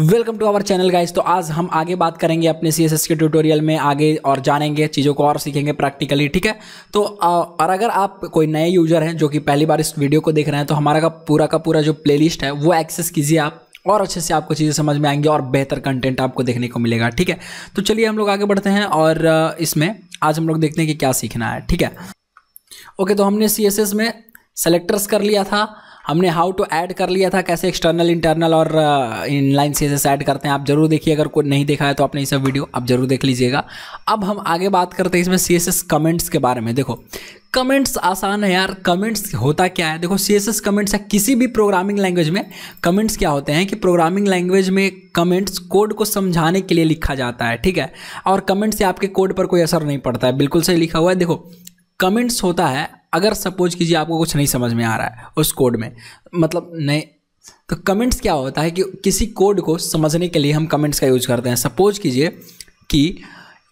welcome to our channel guys तो आज हम आगे बात करेंगे अपने सीएसएस के ट्यूटोरियल में आगे और जानेंगे चीज़ों को और सीखेंगे प्रैक्टिकली ठीक है तो और अगर आप कोई नए यूजर हैं जो कि पहली बार इस वीडियो को देख रहे हैं तो हमारा का पूरा का पूरा जो प्ले है वो एक्सेस कीजिए आप और अच्छे से आपको चीज़ें समझ में आएंगी और बेहतर कंटेंट आपको देखने को मिलेगा ठीक है तो चलिए हम लोग आगे बढ़ते हैं और इसमें आज हम लोग देखते हैं कि क्या सीखना है ठीक है ओके तो हमने सी में सेलेक्टर्स कर लिया था हमने हाउ टू ऐड कर लिया था कैसे एक्सटर्नल इंटरनल और इनलाइन सी एस ऐड करते हैं आप जरूर देखिए अगर कोई नहीं देखा है तो आपने ये सब वीडियो आप जरूर देख लीजिएगा अब हम आगे बात करते हैं इसमें सी कमेंट्स के बारे में देखो कमेंट्स आसान है यार कमेंट्स होता क्या है देखो सी एस एस कमेंट्स है किसी भी प्रोग्रामिंग लैंग्वेज में कमेंट्स क्या होते हैं कि प्रोग्रामिंग लैंग्वेज में कमेंट्स कोड को समझाने के लिए लिखा जाता है ठीक है और कमेंट्स से आपके कोड पर कोई असर नहीं पड़ता है बिल्कुल सही लिखा हुआ है देखो कमेंट्स होता है अगर सपोज कीजिए आपको कुछ नहीं समझ में आ रहा है उस कोड में मतलब नए तो कमेंट्स क्या होता है कि किसी कोड को समझने के लिए हम कमेंट्स का यूज़ करते हैं सपोज कीजिए कि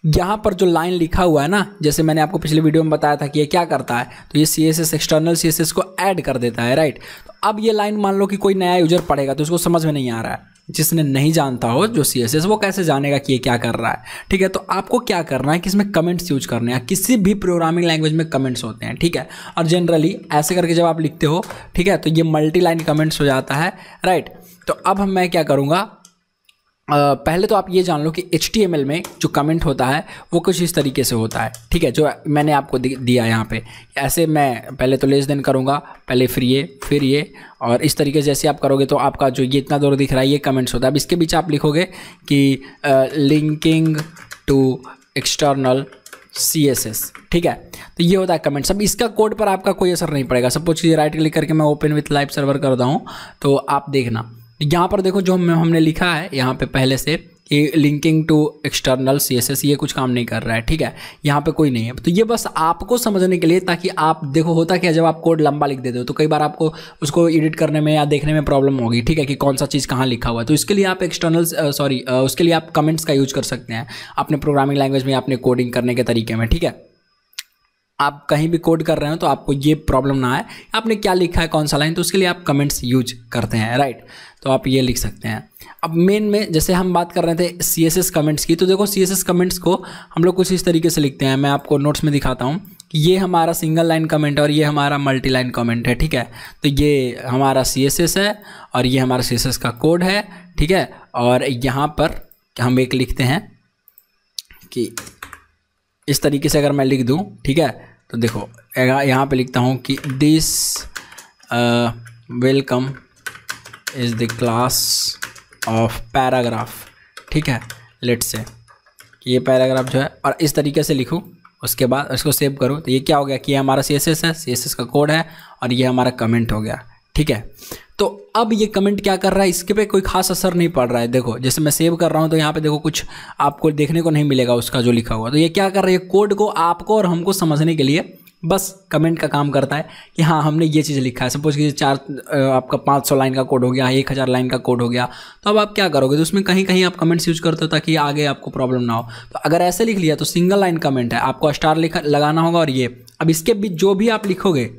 यहाँ पर जो लाइन लिखा हुआ है ना जैसे मैंने आपको पिछले वीडियो में बताया था कि ये क्या करता है तो ये C S S external C S S को ऐड कर देता है राइट तो अब ये लाइन मान लो कि कोई नया यूजर पढ़ेगा तो उसको समझ में नहीं आ रहा है जिसने नहीं जानता हो जो सी एस एस वो कैसे जानेगा कि ये क्या कर रहा है ठीक है तो आपको क्या करना है कि इसमें कमेंट्स यूज करने हैं किसी भी प्रोग्रामिंग लैंग्वेज में कमेंट्स होते हैं ठीक है और जनरली ऐसे करके जब आप लिखते हो ठीक है तो ये मल्टी लाइन कमेंट्स हो जाता है राइट तो अब हम मैं क्या करूँगा पहले तो आप ये जान लो कि एच में जो कमेंट होता है वो कुछ इस तरीके से होता है ठीक है जो मैंने आपको दिया यहाँ पे ऐसे मैं पहले तो लेस देन करूँगा पहले फिर ये फिर ये और इस तरीके से जैसे आप करोगे तो आपका जो ये इतना दूर दिख रहा है ये कमेंट्स होता है अब इसके बीच आप लिखोगे कि linking to external C S S ठीक है तो ये होता है कमेंट्स अब इसका कोड पर आपका कोई असर नहीं पड़ेगा सब कुछ राइट क्लिक करके मैं ओपन विथ लाइव सर्वर करता हूँ तो आप देखना यहाँ पर देखो जो हम, हमने लिखा है यहाँ पे पहले से कि linking to external C S S ये कुछ काम नहीं कर रहा है ठीक है यहाँ पे कोई नहीं है तो ये बस आपको समझने के लिए ताकि आप देखो होता क्या जब आप कोड लंबा लिख देते हो तो कई बार आपको उसको एडिट करने में या देखने में प्रॉब्लम होगी ठीक है कि कौन सा चीज़ कहाँ लिखा हुआ है तो इसके लिए आप एक्सटर्नल सॉरी उसके लिए आप कमेंट्स का यूज कर सकते हैं अपने प्रोग्रामिंग लैंग्वेज में अपने कोडिंग करने के तरीके में ठीक है आप कहीं भी कोड कर रहे हो तो आपको ये प्रॉब्लम ना आए आपने क्या लिखा है कौन सा लाइन तो उसके लिए आप कमेंट्स यूज करते हैं राइट तो आप ये लिख सकते हैं अब मेन में जैसे हम बात कर रहे थे सी एस एस कमेंट्स की तो देखो सी एस एस कमेंट्स को हम लोग कुछ इस तरीके से लिखते हैं मैं आपको नोट्स में दिखाता हूँ ये हमारा सिंगल लाइन कमेंट है और ये हमारा मल्टी लाइन कमेंट है ठीक है तो ये हमारा सी एस एस है और ये हमारा सी एस एस का कोड है ठीक है और यहाँ पर हम एक लिखते हैं कि इस तरीके से अगर मैं लिख दूँ ठीक है तो देखो यहाँ पे लिखता हूँ कि this welcome is the class of paragraph ठीक है लेट से ये पैराग्राफ जो है और इस तरीके से लिखूँ उसके बाद इसको सेव करूँ तो ये क्या हो गया कि ये हमारा सी एस एस है सी एस एस का कोड है और ये हमारा कमेंट हो गया ठीक है तो अब ये कमेंट क्या कर रहा है इसके पे कोई खास असर नहीं पड़ रहा है देखो जैसे मैं सेव कर रहा हूँ तो यहाँ पे देखो कुछ आपको देखने को नहीं मिलेगा उसका जो लिखा हुआ तो ये क्या कर रहा है कोड को आपको और हमको समझने के लिए बस कमेंट का काम करता है कि हाँ हमने ये चीज़ लिखा है सपोज कीजिए चार आपका पाँच सौ लाइन का कोड हो गया एक हज़ार लाइन का कोड हो गया तो अब आप क्या करोगे तो उसमें कहीं कहीं आप कमेंट्स यूज करते हो ताकि आगे आपको प्रॉब्लम ना हो तो अगर ऐसे लिख लिया तो सिंगल लाइन कमेंट है आपको स्टार लिखा लगाना होगा और ये अब इसके बीच जो भी आप लिखोगे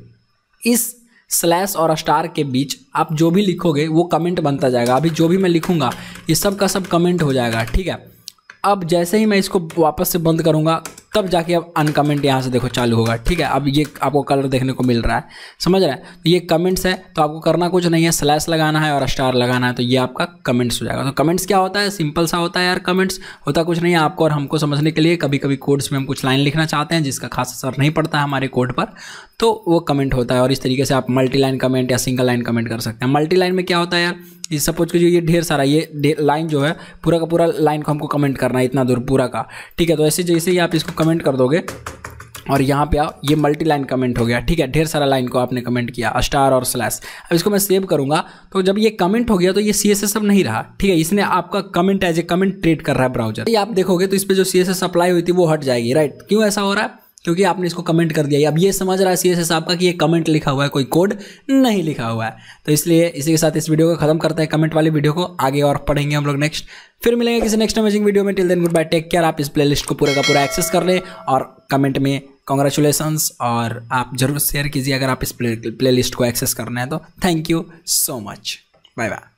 इस स्लैश और स्टार के बीच आप जो भी लिखोगे वो कमेंट बनता जाएगा अभी जो भी मैं लिखूंगा ये सब का सब कमेंट हो जाएगा ठीक है अब जैसे ही मैं इसको वापस से बंद करूँगा तब जाके अब अनकमेंट यहाँ से देखो चालू होगा ठीक है अब ये आपको कलर देखने को मिल रहा है समझ रहे हैं तो ये कमेंट्स है तो आपको करना कुछ नहीं है स्लैश लगाना है और स्टार लगाना है तो ये आपका कमेंट्स हो जाएगा तो कमेंट्स क्या होता है सिंपल सा होता है यार कमेंट्स होता कुछ नहीं है आपको और हमको समझने के लिए कभी कभी कोड्स में हम कुछ लाइन लिखना चाहते हैं जिसका खास असर नहीं पड़ता है हमारे कोड पर तो वो कमेंट होता है और इस तरीके से आप मल्टी लाइन कमेंट या सिंगल लाइन कमेंट कर सकते हैं मल्टी लाइन में क्या होता है यार ये सपोज कीजिए ये ढेर सारा ये लाइन जो है पूरा का पूरा लाइन को हमको कमेंट करना है इतना दूर पूरा का ठीक है तो ऐसे जैसे ही आप इसको कमेंट कर दोगे और यहाँ पे आओ ये मल्टी लाइन कमेंट हो गया ठीक है ढेर सारा लाइन को आपने कमेंट किया स्टार और स्लैश अब इसको मैं सेव करूँगा तो जब ये कमेंट हो गया तो ये सी एस एस अब नहीं रहा ठीक है इसने आपका comment as a comment treat कर रहा है ब्राउजर ये आप देखोगे तो इस पर जो सी एस एस अप्लाई हुई थी वो हट जाएगी राइट क्यों ऐसा हो रहा है क्योंकि आपने इसको कमेंट कर दिया अब ये समझ रहा है सी एस आपका कि ये कमेंट लिखा हुआ है कोई कोड नहीं लिखा हुआ है तो इसलिए इसी के साथ इस वीडियो को खत्म करते हैं कमेंट वाली वीडियो को आगे और पढ़ेंगे हम लोग नेक्स्ट फिर मिलेंगे किसी नेक्स्ट अमेजिंग वीडियो में till then good bye take care आप इस प्लेलिस्ट को पूरा का पूरा एक्सेस कर लें और कमेंट में कॉन्ग्रेचुलेसन्स और आप जरूर शेयर कीजिए अगर आप इस प्ले लिस्ट को एक्सेस करना है तो thank you so much bye bye